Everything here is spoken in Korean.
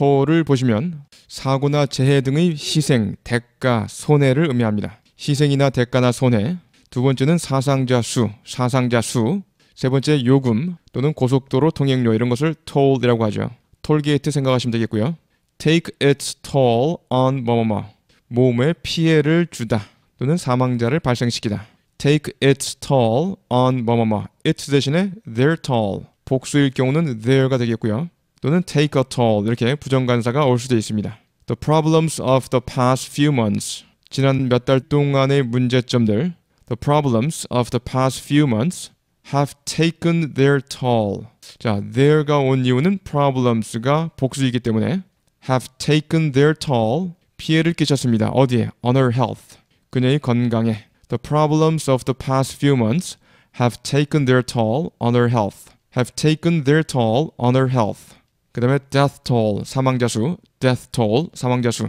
토를 보시면 사고나 재해 등의 희생, 대가, 손해를 의미합니다. 희생이나 대가나 손해. 두 번째는 사상자 수, 사상자 수. 세 번째 요금 또는 고속도로 통행료 이런 것을 toll이라고 하죠. 톨게이트 생각하시면 되겠고요. take its toll on 뭐뭐뭐. 몸에 피해를 주다 또는 사망자를 발생시키다. take its toll on 뭐뭐뭐. its 대신에 their toll. 복수일 경우는 their가 되겠고요. 또는 take a toll 이렇게 부정간사가 올 수도 있습니다. The problems of the past few months 지난 몇 달 동안의 문제점들 The problems of the past few months have taken their toll. 자, there가 온 이유는 problems가 복수이기 때문에 have taken their toll 피해를 끼쳤습니다. 어디에? on her health. 그녀의 건강에. The problems of the past few months have taken their toll on her health. have taken their toll on her health. 그 다음에 death toll 사망자 수 death toll 사망자 수